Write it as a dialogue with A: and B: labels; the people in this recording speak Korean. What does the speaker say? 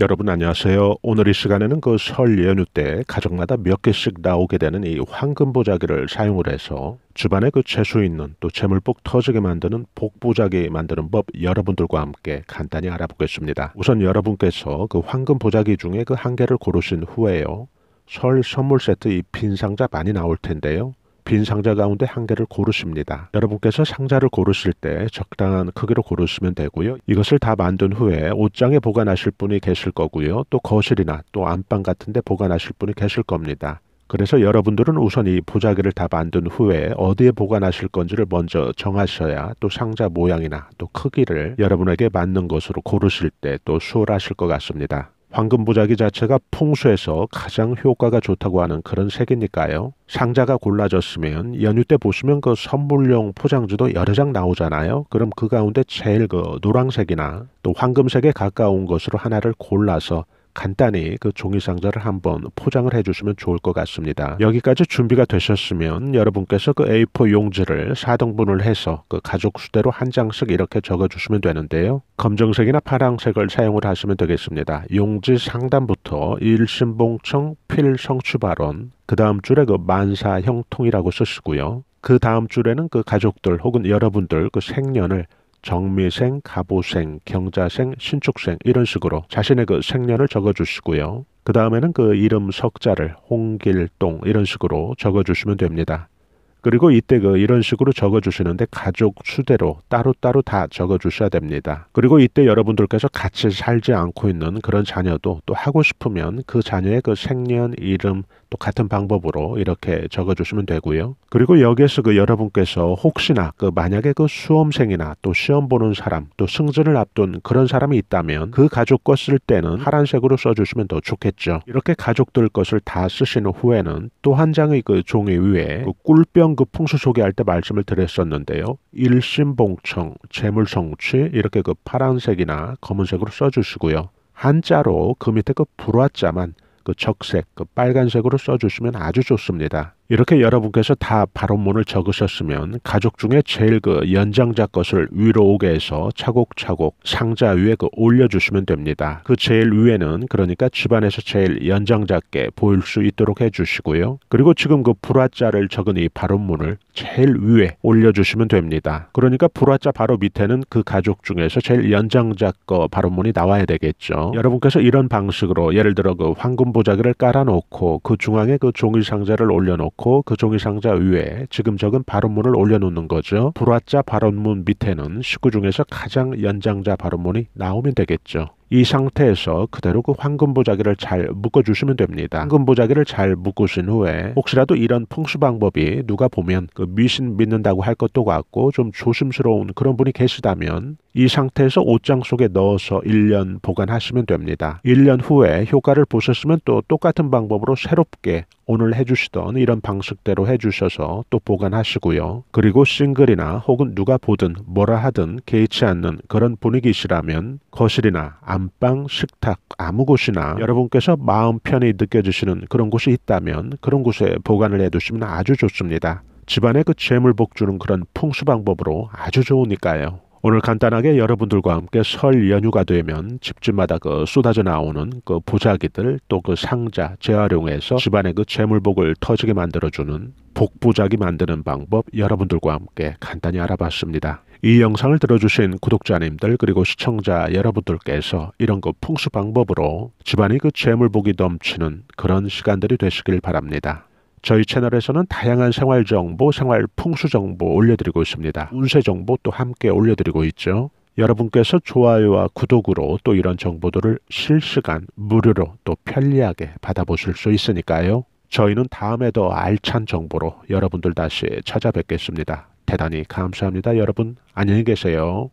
A: 여러분 안녕하세요. 오늘 이 시간에는 그 설 연휴 때가족마다몇 개씩 나오게 되는 이 황금 보자기를 사용을 해서 주변에 그 재수 있는 또 재물복 터지게 만드는 복보자기 만드는 법 여러분들과 함께 간단히 알아보겠습니다. 우선 여러분께서 그 황금 보자기 중에 그 한 개를 고르신 후에요. 설 선물 세트 이 빈 상자 많이 나올 텐데요. 빈 상자 가운데 한 개를 고르십니다. 여러분께서 상자를 고르실 때 적당한 크기로 고르시면 되고요. 이것을 다 만든 후에 옷장에 보관하실 분이 계실 거고요. 또 거실이나 또 안방 같은 데 보관하실 분이 계실 겁니다. 그래서 여러분들은 우선 이 보자기를 다 만든 후에 어디에 보관하실 건지를 먼저 정하셔야 또 상자 모양이나 또 크기를 여러분에게 맞는 것으로 고르실 때 또 수월하실 것 같습니다. 황금 보자기 자체가 풍수에서 가장 효과가 좋다고 하는 그런 색이니까요. 상자가 골라졌으면 연휴 때 보시면 그 선물용 포장지도 여러 장 나오잖아요. 그럼 그 가운데 제일 그 노란색이나 또 황금색에 가까운 것으로 하나를 골라서 간단히 그 종이 상자를 한번 포장을 해주시면 좋을 것 같습니다. 여기까지 준비가 되셨으면 여러분께서 그 A4 용지를 4등분을 해서 그 가족 수대로 한 장씩 이렇게 적어주시면 되는데요. 검정색이나 파랑색을 사용을 하시면 되겠습니다. 용지 상단부터 일신봉청 필성추발언그 다음 줄에 그 만사 형통이라고 쓰시고요. 그 다음 줄에는 그 가족들 혹은 여러분들 그 생년을 정미생, 가보생, 경자생, 신축생 이런 식으로 자신의 그 생년을 적어주시고요. 그 다음에는 그 이름 석자를 홍길동 이런 식으로 적어주시면 됩니다. 그리고 이때 그 이런 식으로 적어 주시는데 가족 수대로 따로따로 다 적어 주셔야 됩니다. 그리고 이때 여러분들께서 같이 살지 않고 있는 그런 자녀도 또 하고 싶으면 그 자녀의 그 생년 이름 또 같은 방법으로 이렇게 적어 주시면 되고요. 그리고 여기에서 그 여러분께서 혹시나 그 만약에 그 수험생이나 또 시험 보는 사람 또 승진을 앞둔 그런 사람이 있다면 그 가족 것을 때는 파란색으로 써 주시면 더 좋겠죠. 이렇게 가족들 것을 다 쓰신 후에는 또 한 장의 그 종이 위에 그 꿀병 그 풍수 소개할 때 말씀을 드렸었는데요. 일심봉청, 재물성취 이렇게 그 파란색이나 검은색으로 써주시고요. 한자로 그 밑에 그 불화자만 그 적색, 그 빨간색으로 써주시면 아주 좋습니다. 이렇게 여러분께서 다 발언문을 적으셨으면 가족 중에 제일 그 연장자 것을 위로 오게 해서 차곡차곡 상자 위에 그 올려주시면 됩니다. 그 제일 위에는 그러니까 집안에서 제일 연장자께 보일 수 있도록 해주시고요. 그리고 지금 그 불화자를 적은 이 발언문을 제일 위에 올려주시면 됩니다. 그러니까 불화자 바로 밑에는 그 가족 중에서 제일 연장자 거 발언문이 나와야 되겠죠. 여러분께서 이런 방식으로 예를 들어 그 황금 보자기를 깔아놓고 그 중앙에 그 종이 상자를 올려놓고 놓고 그 종이 상자 위에 지금 적은 발언문을 올려놓는 거죠. 불화자 발언문 밑에는 19 중에서 가장 연장자 발언문이 나오면 되겠죠. 이 상태에서 그대로 그 황금 보자기를 잘 묶어 주시면 됩니다. 황금 보자기를 잘 묶으신 후에 혹시라도 이런 풍수 방법이 누가 보면 그 미신 믿는다고 할 것도 같고 좀 조심스러운 그런 분이 계시다면 이 상태에서 옷장 속에 넣어서 1년 보관하시면 됩니다. 1년 후에 효과를 보셨으면 또 똑같은 방법으로 새롭게 오늘 해주시던 이런 방식대로 해주셔서 또 보관하시고요. 그리고 싱글이나 혹은 누가 보든 뭐라 하든 개의치 않는 그런 분위기시라면 거실이나 안방, 식탁, 아무 곳이나 여러분께서 마음 편히 느껴지시는 그런 곳이 있다면 그런 곳에 보관을 해두시면 아주 좋습니다. 집안에 그 재물 복주는 그런 풍수 방법으로 아주 좋으니까요. 오늘 간단하게 여러분들과 함께 설 연휴가 되면 집집마다 그 쏟아져 나오는 그 보자기들 또 그 상자 재활용해서 집안의 그 재물복을 터지게 만들어주는 복보자기 만드는 방법 여러분들과 함께 간단히 알아봤습니다. 이 영상을 들어주신 구독자님들 그리고 시청자 여러분들께서 이런 그 풍수 방법으로 집안이 그 재물복이 넘치는 그런 시간들이 되시길 바랍니다. 저희 채널에서는 다양한 생활 정보, 생활 풍수 정보 올려드리고 있습니다. 운세 정보 또 함께 올려드리고 있죠. 여러분께서 좋아요와 구독으로 또 이런 정보들을 실시간 무료로 또 편리하게 받아보실 수 있으니까요. 저희는 다음에 더 알찬 정보로 여러분들 다시 찾아뵙겠습니다. 대단히 감사합니다. 여러분 안녕히 계세요.